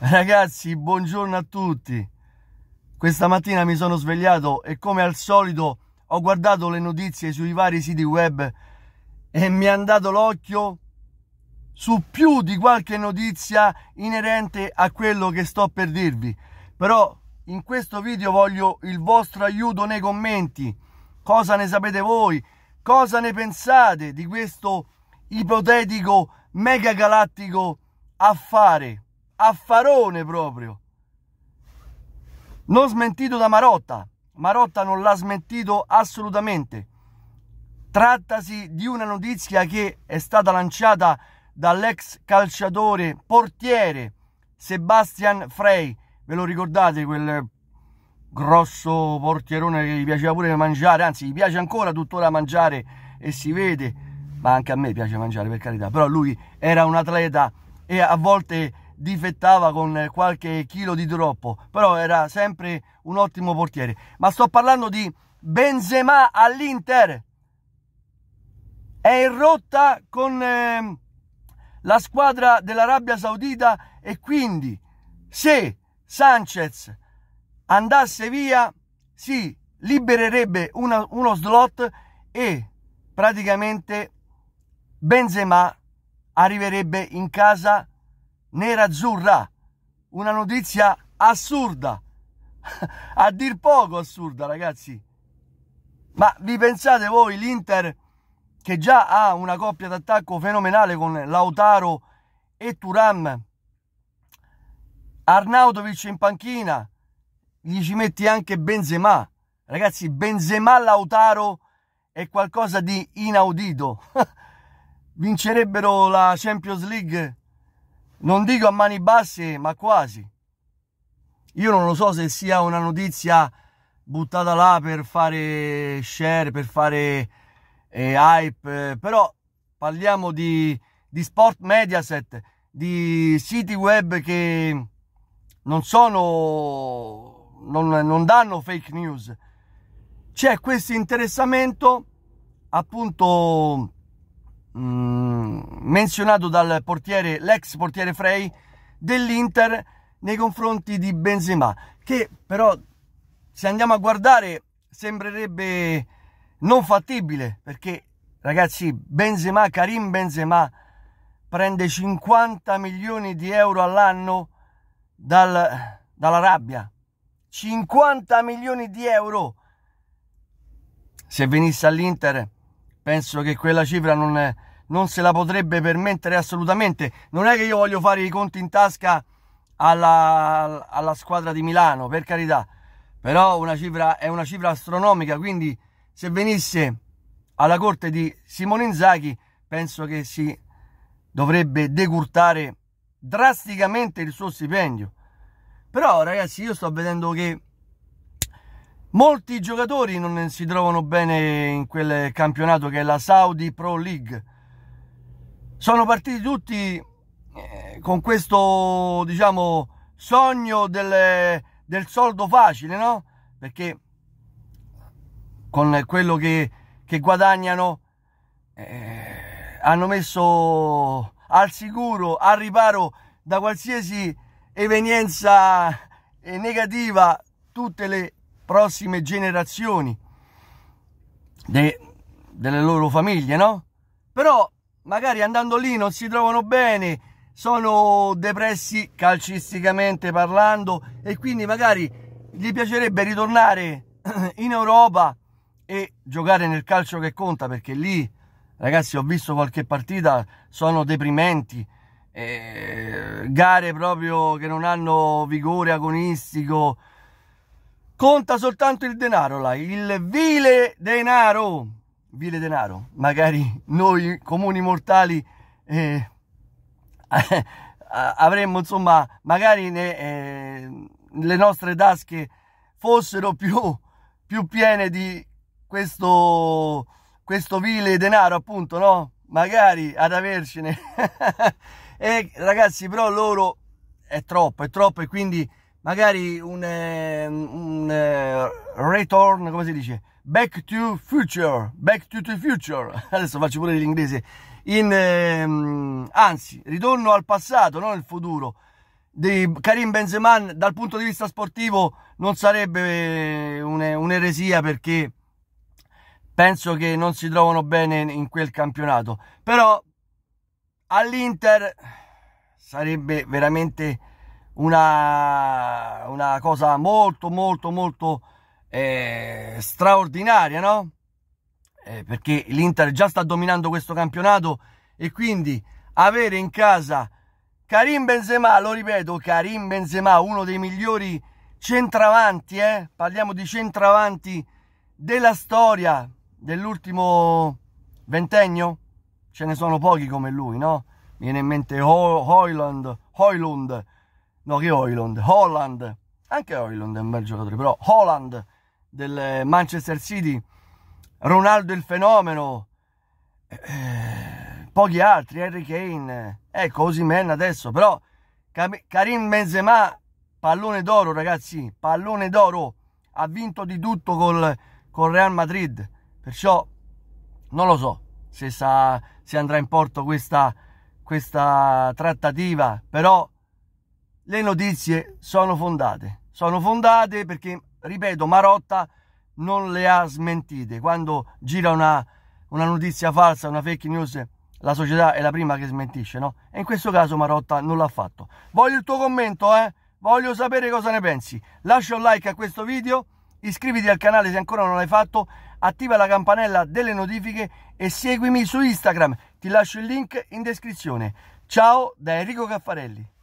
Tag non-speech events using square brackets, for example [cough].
Ragazzi, buongiorno a tutti. Questa mattina mi sono svegliato e come al solito ho guardato le notizie sui vari siti web e mi è andato l'occhio su più di qualche notizia inerente a quello che sto per dirvi. Però in questo video voglio il vostro aiuto nei commenti. Cosa ne sapete voi? Cosa ne pensate di questo ipotetico mega galattico affare? affarone proprio. Non smentito da Marotta. Marotta non l'ha smentito assolutamente. Trattasi di una notizia che è stata lanciata dall'ex calciatore portiere Sebastian Frey. Ve lo ricordate quel grosso portierone che gli piaceva pure mangiare, anzi gli piace ancora tuttora mangiare e si vede, ma anche a me piace mangiare per carità, però lui era un atleta e a volte difettava con qualche chilo di troppo, però era sempre un ottimo portiere. Ma sto parlando di Benzema all'Inter. È in rotta con eh, la squadra dell'Arabia Saudita e quindi se Sanchez andasse via si libererebbe una, uno slot e praticamente Benzema arriverebbe in casa nera azzurra. Una notizia assurda, [laughs] a dir poco assurda, ragazzi. Ma vi pensate voi l'Inter che già ha una coppia d'attacco fenomenale con Lautaro e Turam, Arnautovic in panchina, gli ci metti anche Benzema. Ragazzi, Benzema Lautaro è qualcosa di inaudito. [laughs] Vincerebbero la Champions League non dico a mani basse, ma quasi. Io non lo so se sia una notizia buttata là per fare share, per fare eh, hype, però parliamo di, di sport mediaset, di siti web che non sono, non, non danno fake news. C'è questo interessamento appunto Mm, menzionato dal portiere, l'ex portiere Frey dell'Inter nei confronti di Benzema, che però se andiamo a guardare sembrerebbe non fattibile, perché ragazzi, Benzema, Karim Benzema prende 50 milioni di euro all'anno dal, dall'Arabia. 50 milioni di euro! Se venisse all'Inter penso che quella cifra non, è, non se la potrebbe permettere assolutamente. Non è che io voglio fare i conti in tasca alla, alla squadra di Milano, per carità, però una cifra, è una cifra astronomica, quindi se venisse alla corte di Simone Inzaghi penso che si dovrebbe decurtare drasticamente il suo stipendio. Però ragazzi io sto vedendo che Molti giocatori non si trovano bene in quel campionato che è la Saudi Pro League. Sono partiti tutti eh, con questo, diciamo, sogno del, del soldo facile, no? Perché con quello che, che guadagnano eh, hanno messo al sicuro, al riparo da qualsiasi evenienza eh, negativa tutte le prossime generazioni de, delle loro famiglie, no? Però magari andando lì non si trovano bene, sono depressi calcisticamente parlando e quindi magari gli piacerebbe ritornare [clears throat] in Europa e giocare nel calcio che conta perché lì ragazzi ho visto qualche partita sono deprimenti eh, gare proprio che non hanno vigore agonistico Conta soltanto il denaro là, il vile denaro. Vile denaro. Magari noi comuni mortali eh, [laughs] avremmo insomma, magari ne, eh, le nostre tasche fossero più, più piene di questo, questo vile denaro appunto, no? Magari ad avercene. [laughs] e ragazzi, però loro è troppo, è troppo e quindi magari un, eh, un eh, return, come si dice? Back to future, back to the future. [laughs] Adesso faccio pure l'inglese. In, ehm, anzi, ritorno al passato, non al futuro. Di Karim Benzema dal punto di vista sportivo non sarebbe eh, un'eresia perché penso che non si trovano bene in quel campionato. Però all'Inter sarebbe veramente una, una cosa molto molto molto eh, straordinaria, no? Eh, perché l'Inter già sta dominando questo campionato e quindi avere in casa Karim Benzema, lo ripeto, Karim Benzema, uno dei migliori centravanti, eh? parliamo di centravanti della storia dell'ultimo ventennio, ce ne sono pochi come lui, no? Mi viene in mente Ho Hoyland, Hoylund no che Hoyland, Holland, anche Hoyland è un bel giocatore, però Holland del Manchester City, Ronaldo il fenomeno, eh, pochi altri, Harry Kane, ecco Osimen adesso, però Karim Benzema, pallone d'oro ragazzi, pallone d'oro, ha vinto di tutto col, col Real Madrid, perciò non lo so se, sa, se andrà in porto questa, questa trattativa, però le notizie sono fondate. Sono fondate perché, ripeto, Marotta non le ha smentite. Quando gira una, una notizia falsa, una fake news, la società è la prima che smentisce, no? E in questo caso Marotta non l'ha fatto. Voglio il tuo commento, eh? Voglio sapere cosa ne pensi. Lascia un like a questo video, iscriviti al canale se ancora non l'hai fatto, attiva la campanella delle notifiche e seguimi su Instagram. Ti lascio il link in descrizione. Ciao da Enrico Caffarelli.